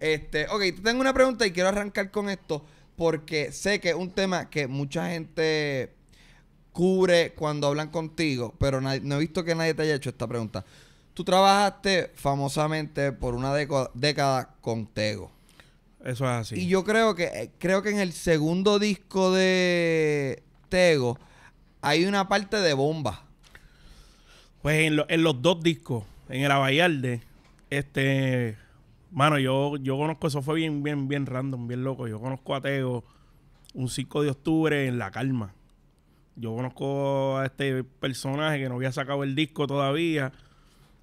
Este, ok, tengo una pregunta y quiero arrancar con esto porque sé que es un tema que mucha gente cubre cuando hablan contigo, pero no he visto que nadie te haya hecho esta pregunta. Tú trabajaste famosamente por una década con Tego. Eso es así. Y yo creo que eh, creo que en el segundo disco de Tego hay una parte de bomba. Pues en, los dos discos, en el Abayalde, este Mano, yo, yo conozco, eso fue bien, bien, bien random, bien loco. Yo conozco a Teo un 5 de octubre en La Calma. Yo conozco a este personaje que no había sacado el disco todavía.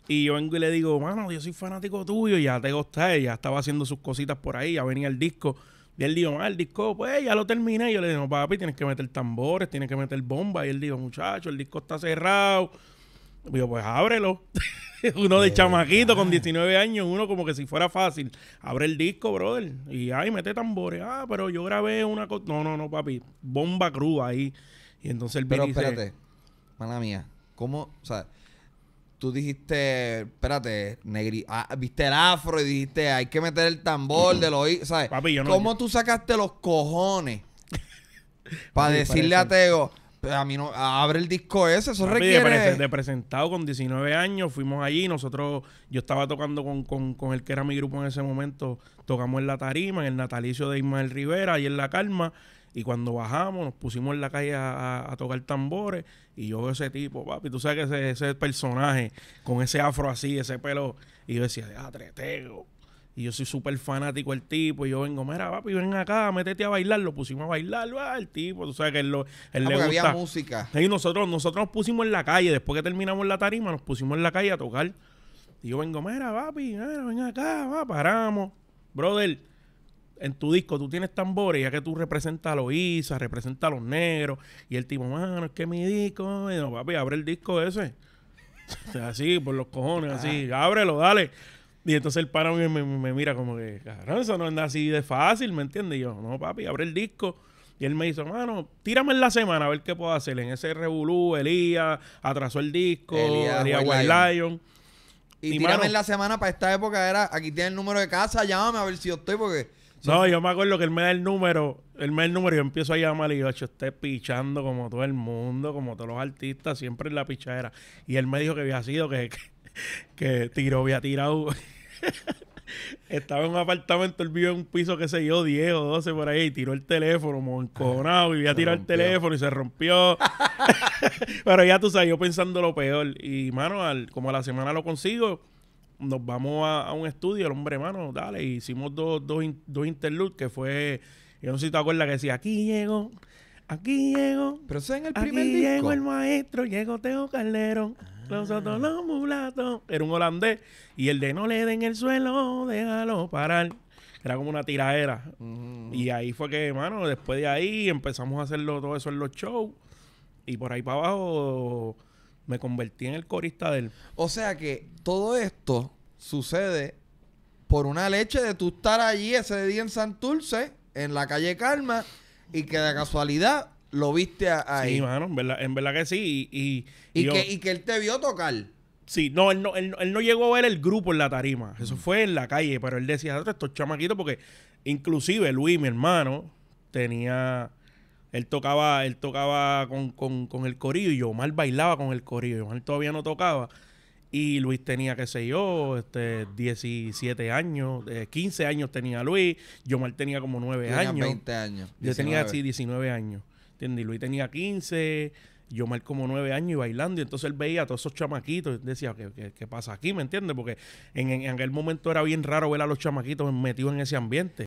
Y yo vengo y le digo, mano, yo soy fanático tuyo. ya te está, ya estaba haciendo sus cositas por ahí, ya venía el disco. Y él dijo, ah, el disco, pues ya lo terminé. Y yo le digo, papi, tienes que meter tambores, tienes que meter bomba. Y él dijo, muchacho, el disco está cerrado. Yo digo, pues ábrelo. uno de eh, chamaquito con 19 ah. años, uno como que si fuera fácil. Abre el disco, brother, y ay, mete tambores. Ah, pero yo grabé una cosa. No, no, no, papi. Bomba cruda ahí. Y entonces el Pero espérate, mala mía. ¿Cómo? O sea, tú dijiste, espérate, negri, ah, viste el afro y dijiste, hay que meter el tambor de los oídos. ¿Sabes? yo no, ¿Cómo tú sacaste los cojones? para decirle a Tego, a mí no, abre el disco ese, eso requiere... De, presentado con 19 años, fuimos allí, nosotros, yo estaba tocando con, con, con, el que era mi grupo en ese momento, tocamos en la tarima, en el natalicio de Ismael Rivera, y en La Calma, y cuando bajamos, nos pusimos en la calle a, tocar tambores. Y yo veo ese tipo, papi, tú sabes que ese, ese personaje, con ese afro así, ese pelo. Y yo decía, ah, treteo. Y yo soy súper fanático del tipo. Y yo vengo, mira, papi, ven acá, métete a bailar. Lo pusimos a bailar, va, el tipo. Tú sabes que él, lo, ah, le había música. Y nosotros, nosotros nos pusimos en la calle. Después que terminamos la tarima, nos pusimos en la calle a tocar. Y yo vengo, mira, papi, ven acá, va, paramos. Brother, en tu disco tú tienes tambores, ya que tú representas a los Isa, representas a los negros. Y el tipo, mano, es que mi disco. Y no, papi, abre el disco ese. así, por los cojones, así. Ah. Ábrelo, dale. Y entonces el pana me, me, mira como que, carajo eso no anda así de fácil, ¿me entiendes? Y yo, no, papi, abre el disco. Y él me dice, mano, tírame en la semana a ver qué puedo hacer. En ese revolú, Elías atrasó el disco, Elías Wild Lion. Y, tírame en la semana para esta época era, aquí tiene el número de casa, llámame a ver si yo estoy, porque... No, yo me acuerdo que él me da el número, él me da el número y yo empiezo a llamar y yo, hecho estoy pichando como todo el mundo, como todos los artistas, siempre en la pichadera. Y él me dijo que había sido, que, que, que había tirado Estaba en un apartamento, él vive en un piso, Que se yo, 10 o 12 por ahí, y tiró el teléfono, monconado, y voy a tirar el teléfono y se rompió. Pero ya tú sabes, yo pensando lo peor. Y, mano, como a la semana lo consigo, nos vamos a, un estudio, el hombre, mano, dale, hicimos dos, dos, interludes, que fue, yo no sé si te acuerdas, que decía, aquí llego, aquí llego. Pero en el primer aquí llego el maestro, llego Teo Calderón. Nosotros los Era un holandés. Y el de no le den el suelo, déjalo parar. Era como una tiradera. Y ahí fue que, hermano después de ahí empezamos a hacerlo todo eso en los shows. Y por ahí para abajo me convertí en el corista del. O sea que todo esto sucede por una leche de tú estar allí ese día en Santurce, en la calle Calma, y que de casualidad lo viste ahí. Sí, hermano, en verdad, que sí. Y, y, que, y, que, él te vio tocar. Sí, no él, no, él, no llegó a ver el grupo en la tarima. Eso fue en la calle, pero él decía, estos chamaquitos, porque inclusive Luis, mi hermano, tenía... Él tocaba, él tocaba con, con, el corillo y yo mal bailaba con el corillo. él todavía no tocaba. Y Luis tenía, qué sé yo, este, 17 años, de eh, 15 años tenía Luis. yo mal tenía como 9 años. 20 años. Yo tenía así 19 años. ¿Entiendes? Y Luis tenía 15, yo mal como 9 años y bailando. Y entonces él veía a todos esos chamaquitos y decía, ¿qué, qué, pasa aquí? ¿Me entiendes? Porque en, en, aquel momento era bien raro ver a los chamaquitos metidos en ese ambiente.